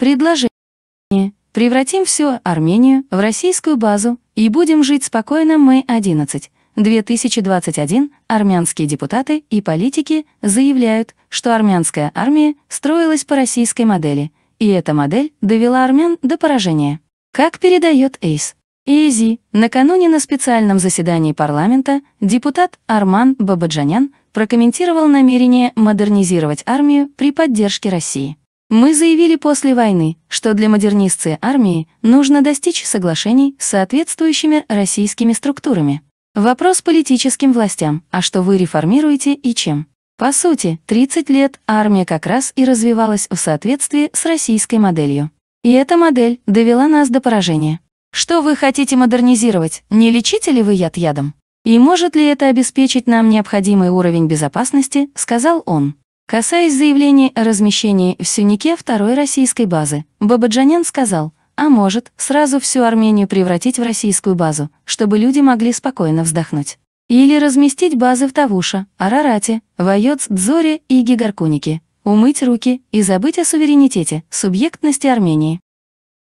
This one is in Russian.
Предложение. Превратим всю Армению в российскую базу и будем жить спокойно мы 11. 2021 армянские депутаты и политики заявляют, что армянская армия строилась по российской модели, и эта модель довела армян до поражения. Как передает Эйс Изи, накануне на специальном заседании парламента депутат Арман Бабаджанян прокомментировал намерение модернизировать армию при поддержке России. Мы заявили после войны, что для модернизации армии нужно достичь соглашений с соответствующими российскими структурами. Вопрос политическим властям, а что вы реформируете и чем? По сути, 30 лет армия как раз и развивалась в соответствии с российской моделью. И эта модель довела нас до поражения. Что вы хотите модернизировать, не лечите ли вы яд ядом? И может ли это обеспечить нам необходимый уровень безопасности, сказал он. Касаясь заявления о размещении в Сюнике второй российской базы, Бабаджанян сказал, а может, сразу всю Армению превратить в российскую базу, чтобы люди могли спокойно вздохнуть. Или разместить базы в Тавуша, Арарате, Вайоц-Дзоре и Гигаркунике, умыть руки и забыть о суверенитете, субъектности Армении.